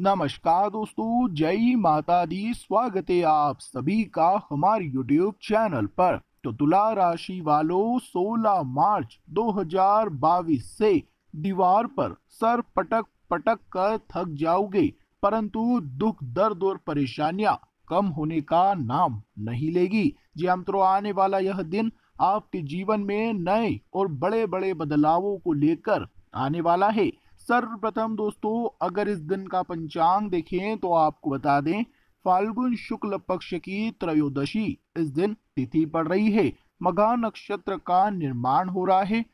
नमस्कार दोस्तों जय माता दी स्वागत है आप सभी का हमारे यूट्यूब चैनल पर तो तुला राशि वालों 16 मार्च 2022 से दीवार पर सर पटक पटक कर थक जाओगे परंतु दुख दर्द और परेशानियां कम होने का नाम नहीं लेगी जी हम हाँ तो आने वाला यह दिन आपके जीवन में नए और बड़े बड़े बदलावों को लेकर आने वाला है सर्वप्रथम दोस्तों अगर इस दिन का पंचांग देखें तो आपको बता दें फाल्गुन शुक्ल पक्ष की त्रयोदशी इस दिन तिथि पड़ रही है मघा नक्षत्र का निर्माण हो रहा है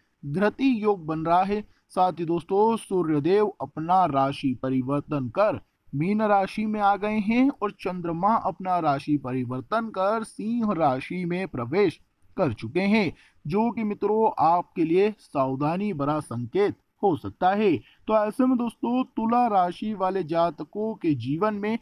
धृति योग बन रहा है साथ ही दोस्तों सूर्यदेव अपना राशि परिवर्तन कर मीन राशि में आ गए हैं और चंद्रमा अपना राशि परिवर्तन कर सिंह राशि में प्रवेश कर चुके हैं जो कि मित्रों आपके लिए सावधानी बड़ा संकेत हो सकता है तो ऐसे में दोस्तों तुला राशि वाले जातकों के जीवन में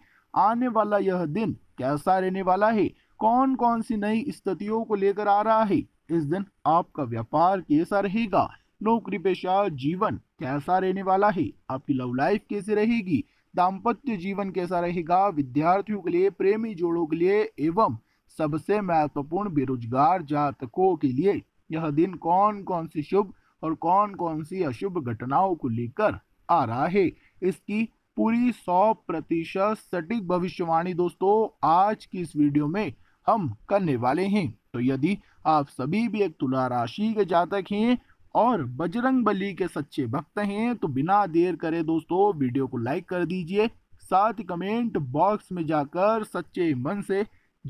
आने वाला यह दिन कैसा रहने वाला है कौन कौन सी नई स्थितियों को लेकर आ रहा है इस दिन आपका व्यापार कैसा रहेगा नौकरी पेशा जीवन कैसा रहने वाला है आपकी लव लाइफ कैसी रहेगी दाम्पत्य जीवन कैसा रहेगा विद्यार्थियों के लिए प्रेमी जोड़ों के लिए एवं सबसे महत्वपूर्ण बेरोजगार जातकों के लिए यह दिन कौन कौन सी शुभ और कौन कौन सी अशुभ घटनाओं को लेकर आ रहा है इसकी पूरी सौ प्रतिशत सटीक भविष्यवाणी दोस्तों आज की इस वीडियो में हम करने वाले हैं तो यदि आप सभी भी एक तुला राशि के जातक हैं और बजरंग बली के सच्चे भक्त हैं तो बिना देर करे दोस्तों वीडियो को लाइक कर दीजिए साथ ही कमेंट बॉक्स में जाकर सच्चे मन से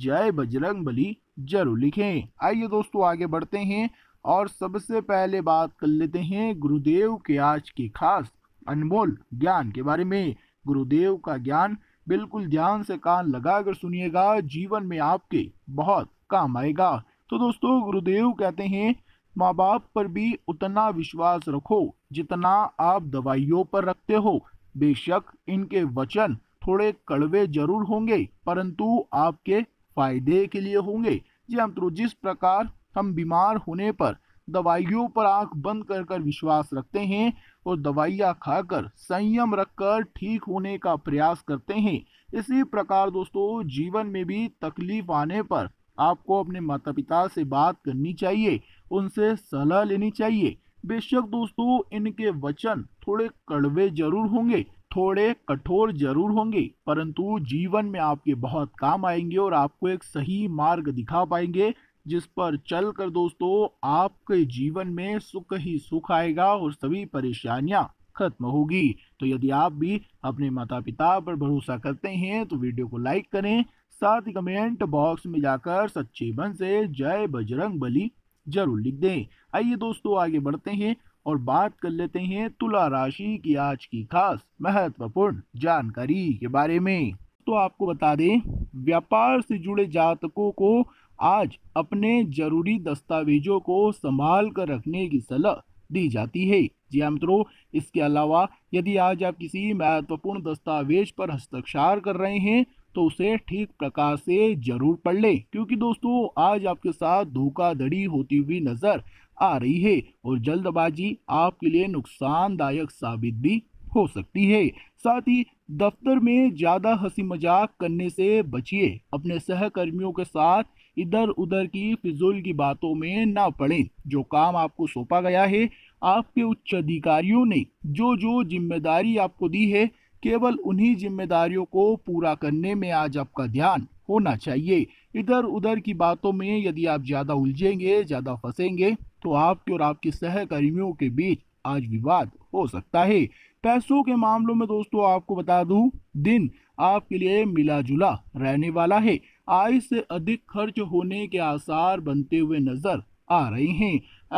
जय बजरंग बली जरूर लिखें आइए दोस्तों आगे बढ़ते हैं और सबसे पहले बात कर लेते हैं गुरुदेव के आज के खास अनमोल ज्ञान के बारे में गुरुदेव का ज्ञान बिल्कुल ध्यान से कान लगाकर सुनिएगा जीवन में आपके बहुत काम आएगा तो दोस्तों गुरुदेव कहते हैं माँ बाप पर भी उतना विश्वास रखो जितना आप दवाइयों पर रखते हो बेशक इनके वचन थोड़े कड़वे जरूर होंगे परंतु आपके फायदे के लिए होंगे जी हम हाँ, तो जिस प्रकार हम बीमार होने पर दवाइयों पर आंख बंद कर कर विश्वास रखते हैं और दवाइयाँ खाकर संयम रखकर ठीक होने का प्रयास करते हैं इसी प्रकार दोस्तों जीवन में भी तकलीफ आने पर आपको अपने माता पिता से बात करनी चाहिए उनसे सलाह लेनी चाहिए बेशक दोस्तों इनके वचन थोड़े कड़वे जरूर होंगे थोड़े कठोर जरूर होंगे परंतु जीवन में आपके बहुत काम आएंगे और आपको एक सही मार्ग दिखा पाएंगे जिस पर चलकर दोस्तों आपके जीवन में सुख ही सुख आएगा और सभी परेशानियां खत्म होगी तो यदि आप भी अपने माता पिता पर भरोसा करते हैं तो वीडियो को लाइक करें साथ ही कमेंट बॉक्स में जाकर सच्चे मन से जय बजरंग बली जरूर लिख दें आइए दोस्तों आगे बढ़ते हैं और बात कर लेते हैं तुला राशि की आज की खास महत्वपूर्ण जानकारी के बारे में तो आपको बता दें व्यापार से जुड़े जातकों को आज अपने जरूरी दस्तावेजों को संभाल कर रखने की सलाह दी जाती है जी हाँ मित्रों इसके अलावा यदि आज आप किसी महत्वपूर्ण दस्तावेज पर हस्ताक्षर कर रहे हैं तो उसे ठीक प्रकार से जरूर पढ़ लें क्योंकि दोस्तों आज आपके साथ धोखाधड़ी होती हुई नजर आ रही है और जल्दबाजी आपके लिए नुकसानदायक साबित भी हो सकती है साथ ही दफ्तर में ज़्यादा हंसी मजाक करने से बचिए अपने सहकर्मियों के साथ इधर उधर की फिजूल की बातों में ना पड़े जो काम आपको सौंपा गया है आपके उच्च अधिकारियों ने जो जो जिम्मेदारी आपको दी है केवल उन्हीं जिम्मेदारियों को पूरा करने में आज आपका ध्यान होना चाहिए इधर उधर की बातों में यदि आप ज़्यादा उलझेंगे ज़्यादा फंसेंगे तो आपके और आपके सहकर्मियों के बीच आज विवाद हो सकता है पैसों के मामलों में दोस्तों आपको बता दूं दिन आपके लिए मिला जुला रहने वाला है आय से अधिक खर्च होने के आसार बनते हुए नजर आ रहे हैं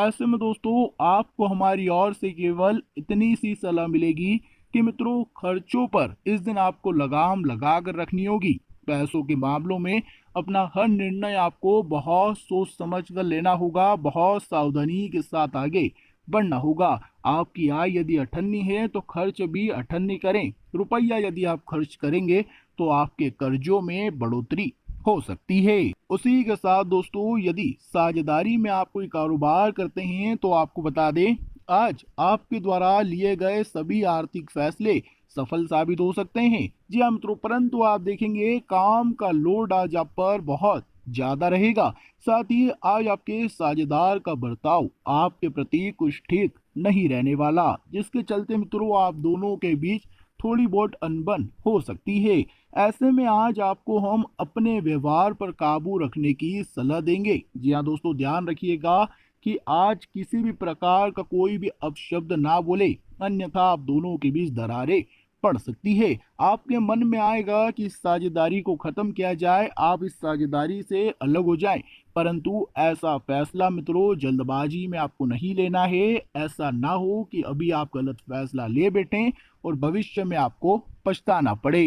ऐसे में दोस्तों आपको हमारी ओर से केवल इतनी सी सलाह मिलेगी कि मित्रों खर्चों पर इस दिन आपको लगाम लगा कर रखनी होगी पैसों के मामलों में अपना हर निर्णय आपको बहुत सोच समझ कर लेना होगा बहुत सावधानी के साथ आगे बढ़ना होगा आपकी आय यदि अठन्नी है तो खर्च भी अठन्नी करें रुपया यदि आप खर्च करेंगे तो आपके कर्जों में बढ़ोतरी हो सकती है उसी के साथ दोस्तों यदि साझेदारी में आप कोई कारोबार करते हैं तो आपको बता दें आज आपके द्वारा लिए गए सभी आर्थिक फैसले सफल साबित हो सकते हैं जी हाँ मित्रों परंतु आप देखेंगे काम का लोड आज आप पर बहुत ज्यादा रहेगा साथ ही आज आपके साझेदार का बर्ताव आपके प्रति कुछ ठीक नहीं रहने वाला जिसके चलते मित्रों आप दोनों के बीच थोड़ी बहुत अनबन हो सकती है ऐसे में आज आपको हम अपने व्यवहार पर काबू रखने की सलाह देंगे जी हाँ दोस्तों ध्यान रखिएगा कि आज किसी भी प्रकार का कोई भी अपशब्द ना बोले अन्यथा आप दोनों के बीच दरारे पड़ सकती है आपके मन में आएगा कि इस साझेदारी को ख़त्म किया जाए आप इस साझेदारी से अलग हो जाएं परंतु ऐसा फैसला मित्रों जल्दबाजी में आपको नहीं लेना है ऐसा ना हो कि अभी आप गलत फैसला ले बैठें और भविष्य में आपको पछताना पड़े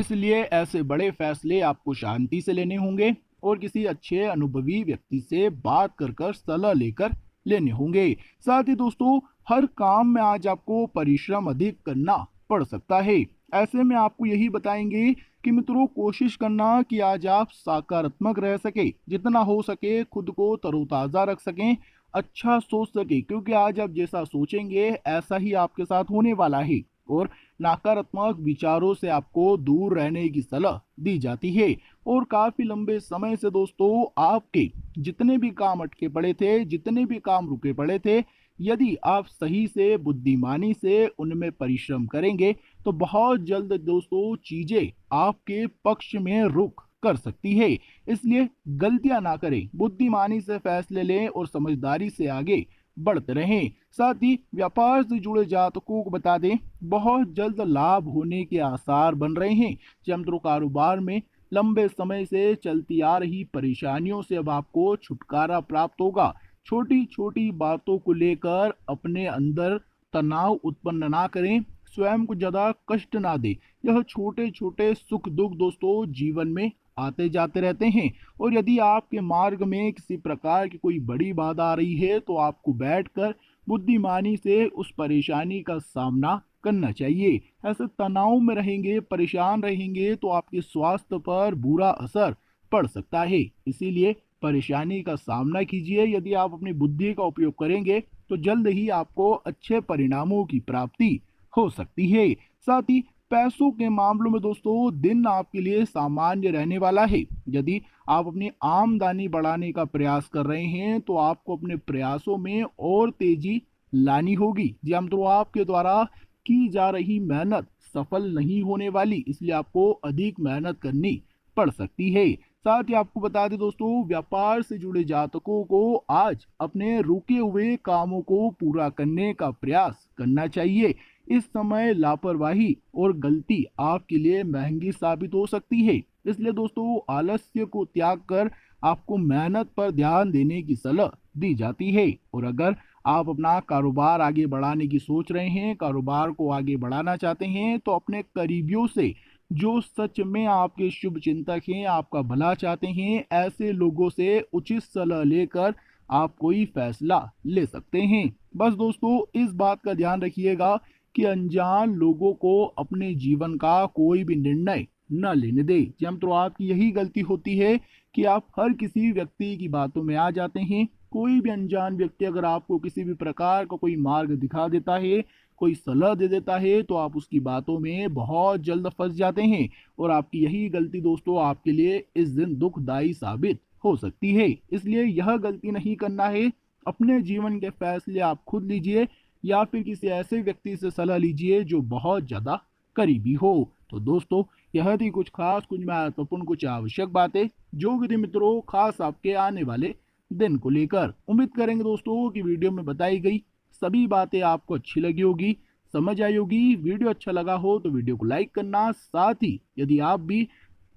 इसलिए ऐसे बड़े फैसले आपको शांति से लेने होंगे और किसी अच्छे अनुभवी व्यक्ति से बात कर कर सलाह लेकर लेने होंगे साथ ही दोस्तों हर काम में आज आपको परिश्रम अधिक करना पड़ सकता है ऐसे में आपको यही बताएंगे कि मित्रों कोशिश करना कि आज आप सकारात्मक रह सके जितना हो सके खुद को तरोताज़ा रख सकें अच्छा सोच सके क्योंकि आज आप जैसा सोचेंगे ऐसा ही आपके साथ होने वाला है और नकारात्मक विचारों से आपको दूर रहने की सलाह दी जाती है और काफ़ी लंबे समय से दोस्तों आपके जितने भी काम अटके पड़े थे जितने भी काम रुके पड़े थे यदि आप सही से बुद्धिमानी से उनमें परिश्रम करेंगे तो बहुत जल्द दोस्तों चीज़ें आपके पक्ष में रुख कर सकती है इसलिए गलतियां ना करें बुद्धिमानी से फैसले लें और समझदारी से आगे बढ़ते रहें साथ ही व्यापार से जुड़े जातकों को बता दें बहुत जल्द लाभ होने के आसार बन रहे हैं चंद्र कारोबार में लंबे समय से चलती आ रही परेशानियों से अब आपको छुटकारा प्राप्त होगा छोटी छोटी बातों को लेकर अपने अंदर तनाव उत्पन्न ना करें स्वयं को ज़्यादा कष्ट ना दे यह छोटे छोटे सुख दुख दोस्तों जीवन में आते जाते रहते हैं और यदि आपके मार्ग में किसी प्रकार की कोई बड़ी बात आ रही है तो आपको बैठकर बुद्धिमानी से उस परेशानी का सामना करना चाहिए ऐसे तनाव में रहेंगे परेशान रहेंगे तो आपके स्वास्थ्य पर बुरा असर पड़ सकता है इसीलिए परेशानी का सामना कीजिए यदि आप अपनी बुद्धि का उपयोग करेंगे तो जल्द ही आपको अच्छे परिणामों की प्राप्ति हो सकती है साथ ही पैसों के मामलों में दोस्तों दिन आपके लिए सामान्य रहने वाला है यदि आप अपनी आमदनी बढ़ाने का प्रयास कर रहे हैं तो आपको अपने प्रयासों में और तेजी लानी होगी जी हम हाँ तो आपके द्वारा की जा रही मेहनत सफल नहीं होने वाली इसलिए आपको अधिक मेहनत करनी पड़ सकती है साथ ही आपको बता दें दोस्तों व्यापार से जुड़े जातकों को आज अपने रुके हुए कामों को पूरा करने का प्रयास करना चाहिए इस समय लापरवाही और गलती आपके लिए महंगी साबित हो सकती है इसलिए दोस्तों आलस्य को त्याग कर आपको मेहनत पर ध्यान देने की सलाह दी जाती है और अगर आप अपना कारोबार आगे बढ़ाने की सोच रहे हैं कारोबार को आगे बढ़ाना चाहते हैं तो अपने करीबियों से जो सच में आपके शुभ चिंतक हैं आपका भला चाहते हैं ऐसे लोगों से उचित सलाह लेकर आप कोई फैसला ले सकते हैं बस दोस्तों इस बात का ध्यान रखिएगा कि अनजान लोगों को अपने जीवन का कोई भी निर्णय न लेने दें तो आपकी यही गलती होती है कि आप हर किसी व्यक्ति की बातों में आ जाते हैं कोई भी अनजान व्यक्ति अगर आपको किसी भी प्रकार का को कोई मार्ग दिखा देता है कोई सलाह दे देता है तो आप उसकी बातों में बहुत जल्द फंस जाते हैं और आपकी यही गलती दोस्तों आपके लिए इस दिन दुखदायी साबित हो सकती है इसलिए यह गलती नहीं करना है अपने जीवन के फैसले आप खुद लीजिए या फिर किसी ऐसे व्यक्ति से सलाह लीजिए जो बहुत ज़्यादा करीबी हो तो दोस्तों यह थी कुछ खास कुछ महत्वपूर्ण कुछ आवश्यक बातें जो कि मित्रों खास आपके आने वाले दिन को लेकर उम्मीद करेंगे दोस्तों कि वीडियो में बताई गई सभी बातें आपको अच्छी लगी होगी समझ आई होगी वीडियो अच्छा लगा हो तो वीडियो को लाइक करना साथ ही यदि आप भी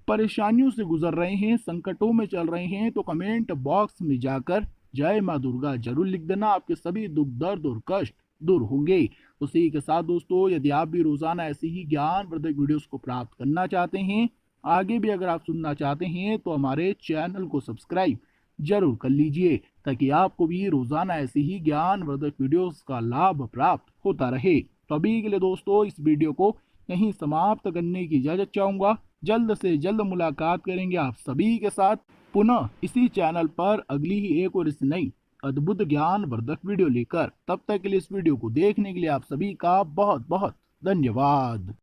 परेशानियों से गुजर रहे हैं संकटों में चल रहे हैं तो कमेंट बॉक्स में जाकर जय माँ दुर्गा जरूर लिख देना आपके सभी दुख दर्द और कष्ट दूर होंगे तो उसी के साथ दोस्तों यदि आप भी रोजाना ऐसे ही ज्ञान वर्धक वीडियोस को प्राप्त करना चाहते हैं आगे भी अगर आप सुनना चाहते हैं तो हमारे चैनल को सब्सक्राइब जरूर कर लीजिए ताकि आपको भी रोजाना ऐसी ही वर्धक वीडियोस का लाभ प्राप्त होता रहे तो अभी के लिए दोस्तों इस वीडियो को यहीं समाप्त करने की इजाज़त चाहूंगा जल्द से जल्द मुलाकात करेंगे आप सभी के साथ पुनः इसी चैनल पर अगली ही एक और इस नई अद्भुत ज्ञान वर्धक वीडियो लेकर तब तक के लिए इस वीडियो को देखने के लिए आप सभी का बहुत बहुत धन्यवाद